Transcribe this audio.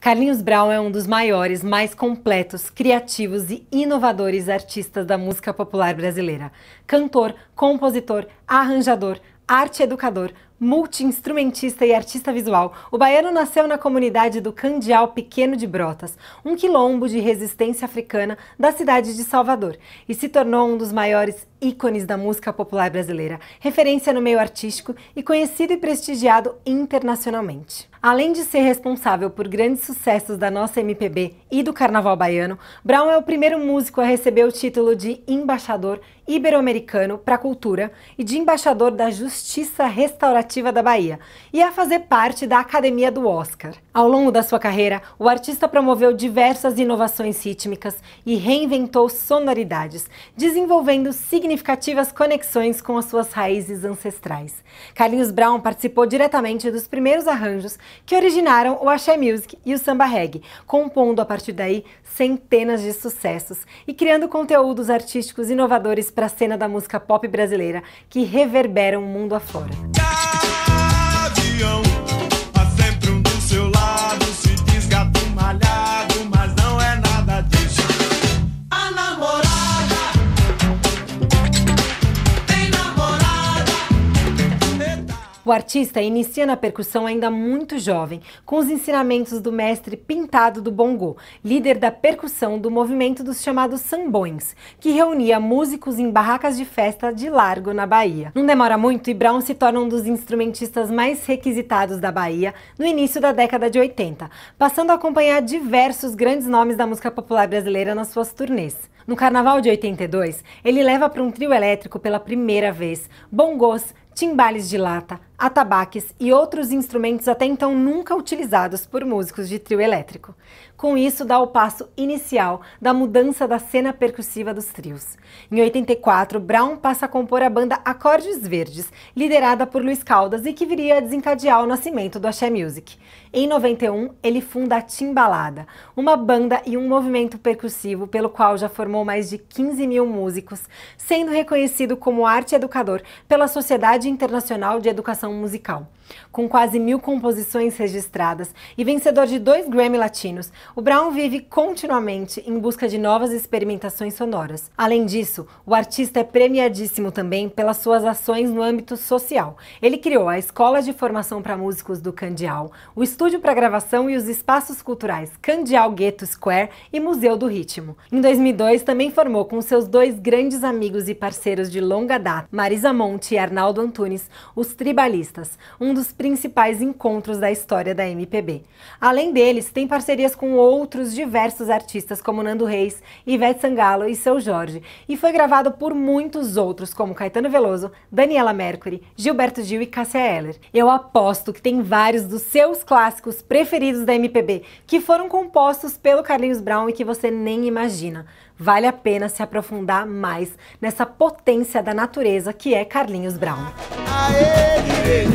Carlinhos Brown é um dos maiores, mais completos, criativos e inovadores artistas da música popular brasileira. Cantor, compositor, arranjador, arte educador, multi-instrumentista e artista visual, o baiano nasceu na comunidade do Candial Pequeno de Brotas, um quilombo de resistência africana da cidade de Salvador, e se tornou um dos maiores ícones da música popular brasileira, referência no meio artístico e conhecido e prestigiado internacionalmente. Além de ser responsável por grandes sucessos da nossa MPB e do carnaval baiano, Brown é o primeiro músico a receber o título de embaixador ibero-americano para a cultura e de embaixador da justiça restaurativa da Bahia e a fazer parte da Academia do Oscar. Ao longo da sua carreira, o artista promoveu diversas inovações rítmicas e reinventou sonoridades, desenvolvendo significativas conexões com as suas raízes ancestrais. Carlinhos Brown participou diretamente dos primeiros arranjos que originaram o axé music e o samba reggae, compondo a partir daí centenas de sucessos e criando conteúdos artísticos inovadores para a cena da música pop brasileira que reverberam o mundo afora. O artista inicia na percussão ainda muito jovem, com os ensinamentos do mestre Pintado do Bongo, líder da percussão do movimento dos chamados sambões, que reunia músicos em barracas de festa de largo na Bahia. Não demora muito e Brown se torna um dos instrumentistas mais requisitados da Bahia no início da década de 80, passando a acompanhar diversos grandes nomes da música popular brasileira nas suas turnês. No carnaval de 82, ele leva para um trio elétrico pela primeira vez bongos, timbales de lata, atabaques e outros instrumentos até então nunca utilizados por músicos de trio elétrico. Com isso, dá o passo inicial da mudança da cena percussiva dos trios. Em 84, Brown passa a compor a banda Acordes Verdes, liderada por Luiz Caldas e que viria a desencadear o nascimento do Axé Music. Em 91, ele funda a Timbalada, uma banda e um movimento percussivo pelo qual já formou formou mais de 15 mil músicos, sendo reconhecido como arte educador pela Sociedade Internacional de Educação Musical. Com quase mil composições registradas e vencedor de dois Grammy Latinos, o Brown vive continuamente em busca de novas experimentações sonoras. Além disso, o artista é premiadíssimo também pelas suas ações no âmbito social. Ele criou a Escola de Formação para Músicos do Candial, o estúdio para gravação e os espaços culturais Candial Gueto Square e Museu do Ritmo. Em 2002, mas também formou com seus dois grandes amigos e parceiros de longa data, Marisa Monte e Arnaldo Antunes, os Tribalistas, um dos principais encontros da história da MPB. Além deles, tem parcerias com outros diversos artistas como Nando Reis, Ivete Sangalo e Seu Jorge, e foi gravado por muitos outros como Caetano Veloso, Daniela Mercury, Gilberto Gil e Cássia Eller. Eu aposto que tem vários dos seus clássicos preferidos da MPB que foram compostos pelo Carlinhos Brown e que você nem imagina. Vale a pena se aprofundar mais nessa potência da natureza que é Carlinhos Brown. Aê,